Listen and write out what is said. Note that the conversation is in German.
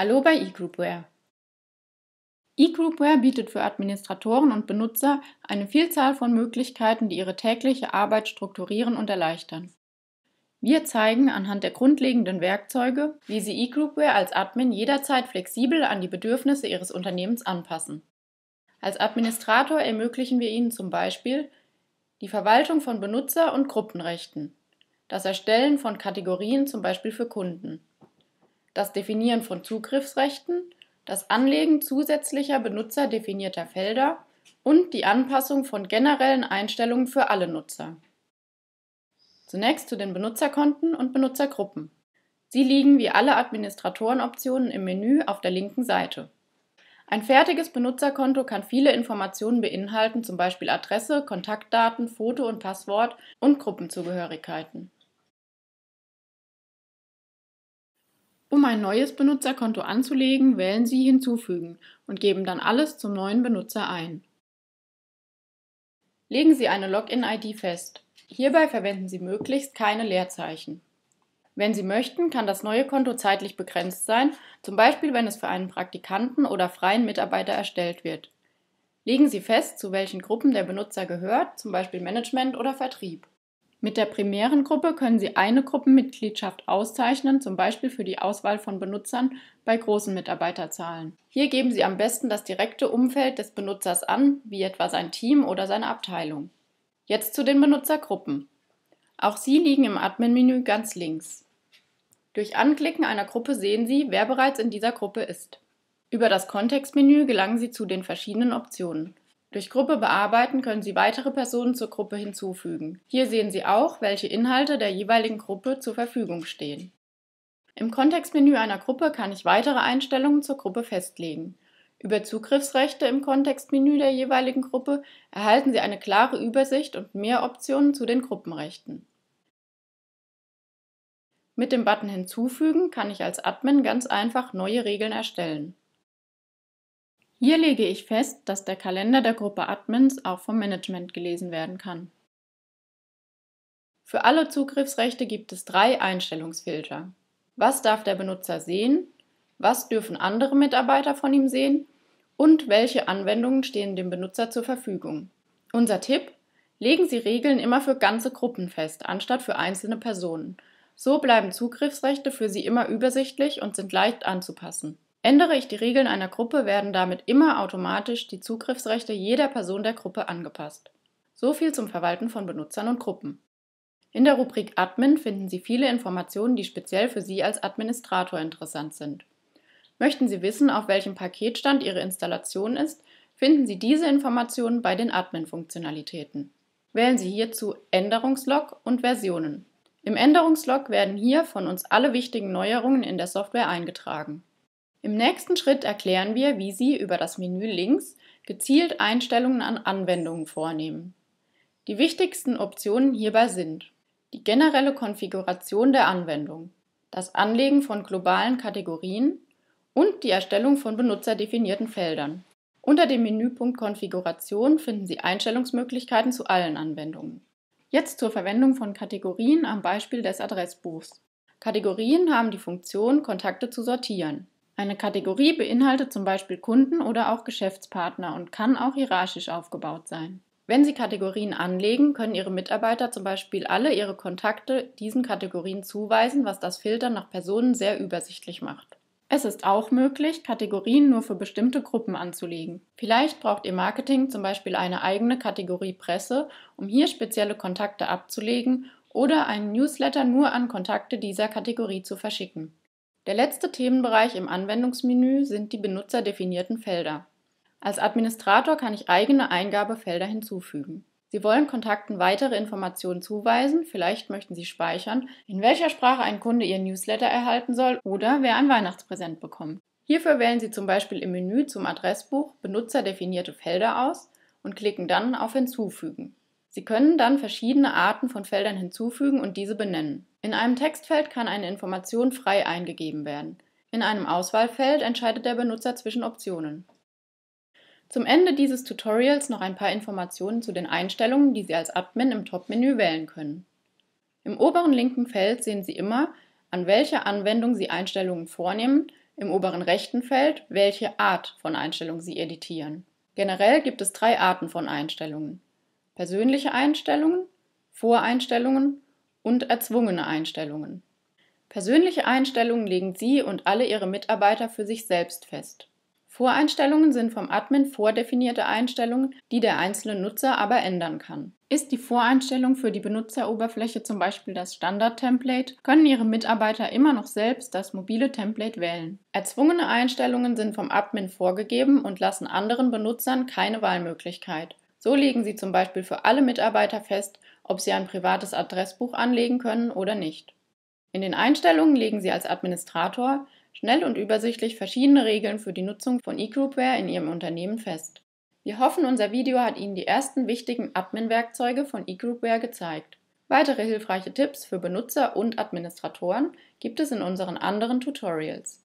Hallo bei eGroupware. eGroupware bietet für Administratoren und Benutzer eine Vielzahl von Möglichkeiten, die ihre tägliche Arbeit strukturieren und erleichtern. Wir zeigen anhand der grundlegenden Werkzeuge, wie Sie eGroupware als Admin jederzeit flexibel an die Bedürfnisse Ihres Unternehmens anpassen. Als Administrator ermöglichen wir Ihnen zum Beispiel die Verwaltung von Benutzer- und Gruppenrechten, das Erstellen von Kategorien zum Beispiel für Kunden, das Definieren von Zugriffsrechten, das Anlegen zusätzlicher benutzerdefinierter Felder und die Anpassung von generellen Einstellungen für alle Nutzer. Zunächst zu den Benutzerkonten und Benutzergruppen. Sie liegen wie alle Administratorenoptionen im Menü auf der linken Seite. Ein fertiges Benutzerkonto kann viele Informationen beinhalten, zum Beispiel Adresse, Kontaktdaten, Foto und Passwort und Gruppenzugehörigkeiten. Um ein neues Benutzerkonto anzulegen, wählen Sie Hinzufügen und geben dann alles zum neuen Benutzer ein. Legen Sie eine Login-ID fest. Hierbei verwenden Sie möglichst keine Leerzeichen. Wenn Sie möchten, kann das neue Konto zeitlich begrenzt sein, zum Beispiel wenn es für einen Praktikanten oder freien Mitarbeiter erstellt wird. Legen Sie fest, zu welchen Gruppen der Benutzer gehört, zum Beispiel Management oder Vertrieb. Mit der primären Gruppe können Sie eine Gruppenmitgliedschaft auszeichnen, zum Beispiel für die Auswahl von Benutzern bei großen Mitarbeiterzahlen. Hier geben Sie am besten das direkte Umfeld des Benutzers an, wie etwa sein Team oder seine Abteilung. Jetzt zu den Benutzergruppen. Auch sie liegen im Admin-Menü ganz links. Durch Anklicken einer Gruppe sehen Sie, wer bereits in dieser Gruppe ist. Über das Kontextmenü gelangen Sie zu den verschiedenen Optionen. Durch Gruppe bearbeiten können Sie weitere Personen zur Gruppe hinzufügen. Hier sehen Sie auch, welche Inhalte der jeweiligen Gruppe zur Verfügung stehen. Im Kontextmenü einer Gruppe kann ich weitere Einstellungen zur Gruppe festlegen. Über Zugriffsrechte im Kontextmenü der jeweiligen Gruppe erhalten Sie eine klare Übersicht und mehr Optionen zu den Gruppenrechten. Mit dem Button Hinzufügen kann ich als Admin ganz einfach neue Regeln erstellen. Hier lege ich fest, dass der Kalender der Gruppe Admins auch vom Management gelesen werden kann. Für alle Zugriffsrechte gibt es drei Einstellungsfilter. Was darf der Benutzer sehen? Was dürfen andere Mitarbeiter von ihm sehen? Und welche Anwendungen stehen dem Benutzer zur Verfügung? Unser Tipp, legen Sie Regeln immer für ganze Gruppen fest, anstatt für einzelne Personen. So bleiben Zugriffsrechte für Sie immer übersichtlich und sind leicht anzupassen. Ändere ich die Regeln einer Gruppe, werden damit immer automatisch die Zugriffsrechte jeder Person der Gruppe angepasst. So viel zum Verwalten von Benutzern und Gruppen. In der Rubrik Admin finden Sie viele Informationen, die speziell für Sie als Administrator interessant sind. Möchten Sie wissen, auf welchem Paketstand Ihre Installation ist, finden Sie diese Informationen bei den Admin-Funktionalitäten. Wählen Sie hierzu Änderungslog und Versionen. Im Änderungslog werden hier von uns alle wichtigen Neuerungen in der Software eingetragen. Im nächsten Schritt erklären wir, wie Sie über das Menü links gezielt Einstellungen an Anwendungen vornehmen. Die wichtigsten Optionen hierbei sind die generelle Konfiguration der Anwendung, das Anlegen von globalen Kategorien und die Erstellung von benutzerdefinierten Feldern. Unter dem Menüpunkt Konfiguration finden Sie Einstellungsmöglichkeiten zu allen Anwendungen. Jetzt zur Verwendung von Kategorien am Beispiel des Adressbuchs. Kategorien haben die Funktion, Kontakte zu sortieren. Eine Kategorie beinhaltet zum Beispiel Kunden oder auch Geschäftspartner und kann auch hierarchisch aufgebaut sein. Wenn Sie Kategorien anlegen, können Ihre Mitarbeiter zum Beispiel alle ihre Kontakte diesen Kategorien zuweisen, was das Filtern nach Personen sehr übersichtlich macht. Es ist auch möglich, Kategorien nur für bestimmte Gruppen anzulegen. Vielleicht braucht Ihr Marketing zum Beispiel eine eigene Kategorie Presse, um hier spezielle Kontakte abzulegen oder einen Newsletter nur an Kontakte dieser Kategorie zu verschicken. Der letzte Themenbereich im Anwendungsmenü sind die benutzerdefinierten Felder. Als Administrator kann ich eigene Eingabefelder hinzufügen. Sie wollen Kontakten weitere Informationen zuweisen, vielleicht möchten Sie speichern, in welcher Sprache ein Kunde Ihr Newsletter erhalten soll oder wer ein Weihnachtspräsent bekommt. Hierfür wählen Sie zum Beispiel im Menü zum Adressbuch benutzerdefinierte Felder aus und klicken dann auf Hinzufügen. Sie können dann verschiedene Arten von Feldern hinzufügen und diese benennen. In einem Textfeld kann eine Information frei eingegeben werden. In einem Auswahlfeld entscheidet der Benutzer zwischen Optionen. Zum Ende dieses Tutorials noch ein paar Informationen zu den Einstellungen, die Sie als Admin im Top-Menü wählen können. Im oberen linken Feld sehen Sie immer, an welcher Anwendung Sie Einstellungen vornehmen, im oberen rechten Feld, welche Art von Einstellung Sie editieren. Generell gibt es drei Arten von Einstellungen. Persönliche Einstellungen, Voreinstellungen und erzwungene Einstellungen. Persönliche Einstellungen legen Sie und alle Ihre Mitarbeiter für sich selbst fest. Voreinstellungen sind vom Admin vordefinierte Einstellungen, die der einzelne Nutzer aber ändern kann. Ist die Voreinstellung für die Benutzeroberfläche zum Beispiel das Standard-Template, können Ihre Mitarbeiter immer noch selbst das mobile Template wählen. Erzwungene Einstellungen sind vom Admin vorgegeben und lassen anderen Benutzern keine Wahlmöglichkeit. So legen Sie zum Beispiel für alle Mitarbeiter fest, ob Sie ein privates Adressbuch anlegen können oder nicht. In den Einstellungen legen Sie als Administrator schnell und übersichtlich verschiedene Regeln für die Nutzung von eGroupware in Ihrem Unternehmen fest. Wir hoffen, unser Video hat Ihnen die ersten wichtigen Admin-Werkzeuge von eGroupware gezeigt. Weitere hilfreiche Tipps für Benutzer und Administratoren gibt es in unseren anderen Tutorials.